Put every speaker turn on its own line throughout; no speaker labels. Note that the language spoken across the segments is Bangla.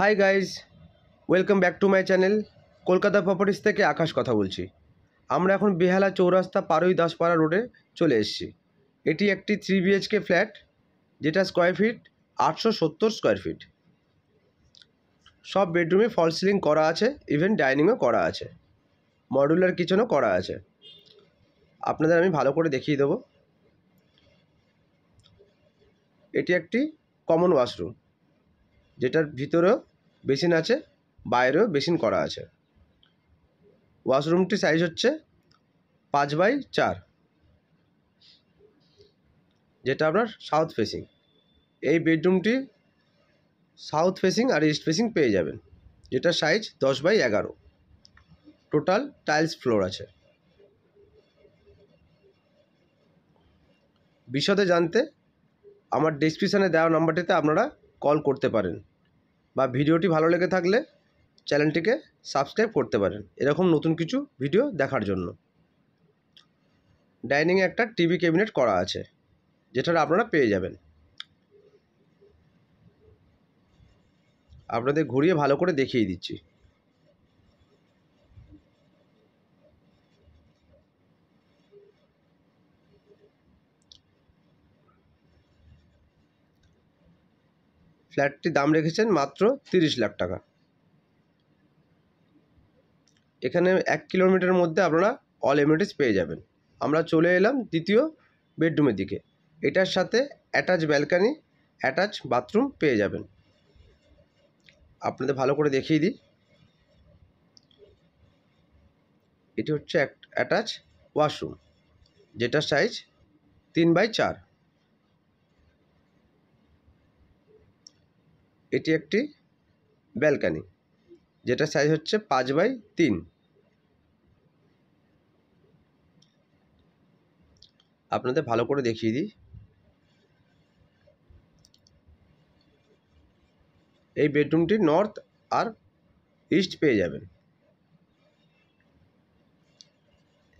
high guys welcome back to my channel Kolkata properties থেকে আকাশ কথা বলছি আমরা এখন বেহালা চৌরাস্তা পারুই দাসপাড়া রোডে চলে এসেছি এটি একটি থ্রি বিএইচকে ফ্ল্যাট যেটা স্কোয়ার ফিট আটশো সত্তর স্কোয়ার ফিট সব বেডরুমে ফল সিলিং করা আছে ইভেন ডাইনিংও করা আছে মডুলার কিচেনও করা আছে আপনাদের আমি ভালো করে দেখিয়ে দেবো এটি একটি কমন ওয়াশরুম যেটার ভিতরেও বেসিন আছে বাইরেও বেসিন করা আছে ওয়াশরুমটির সাইজ হচ্ছে পাঁচ বাই চার যেটা আপনার সাউথ ফেসিং এই বেডরুমটি সাউথ ফেসিং আর ইস্ট ফেসিং পেয়ে যাবেন যেটা সাইজ দশ বাই এগারো টোটাল টাইলস ফ্লোর আছে বিশদে জানতে আমার ডিসক্রিপশানে দেওয়া নাম্বারটিতে আপনারা কল করতে পারেন বা ভিডিওটি ভালো লেগে থাকলে চ্যানেলটিকে সাবস্ক্রাইব করতে পারেন এরকম নতুন কিছু ভিডিও দেখার জন্য ডাইনিংয়ে একটা টিভি ক্যাবিনেট করা আছে যেটা আপনারা পেয়ে যাবেন আপনাদের ঘুরিয়ে ভালো করে দেখিয়ে দিচ্ছি ফ্ল্যাটটির দাম রেখেছেন মাত্র তিরিশ লাখ টাকা এখানে এক কিলোমিটার মধ্যে আপনারা অল এমিউনিটিস পেয়ে যাবেন আমরা চলে এলাম দ্বিতীয় বেডরুমের দিকে এটার সাথে অ্যাটাচ ব্যালকানি অ্যাটাচ বাথরুম পেয়ে যাবেন আপনাদের ভালো করে দেখিয়ে দিই এটি হচ্ছে অ্যাটাচ ওয়াশরুম যেটা সাইজ তিন বাই চার এটি একটি ব্যালকানি যেটা সাইজ হচ্ছে পাঁচ বাই তিন আপনাদের ভালো করে দেখিয়ে দিই এই বেডরুমটি নর্থ আর ইস্ট পেয়ে যাবেন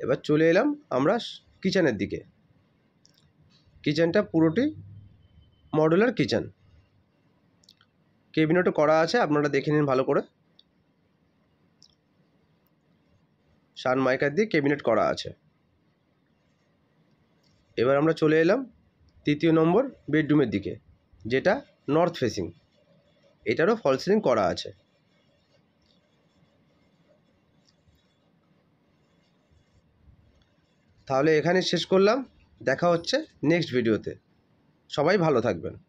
এবার চলে এলাম আমরা কিচেনের দিকে কিচেনটা পুরোটি মডুলার কিচেন কেবিনেটও করা আছে আপনারা দেখে নিন ভালো করে সান মাইকার দিয়ে কেবিনেট করা আছে এবার আমরা চলে এলাম তৃতীয় নম্বর বেডরুমের দিকে যেটা নর্থ ফেসিং এটারও ফল সিলিং করা আছে তাহলে এখানে শেষ করলাম দেখা হচ্ছে নেক্সট ভিডিওতে সবাই ভালো থাকবেন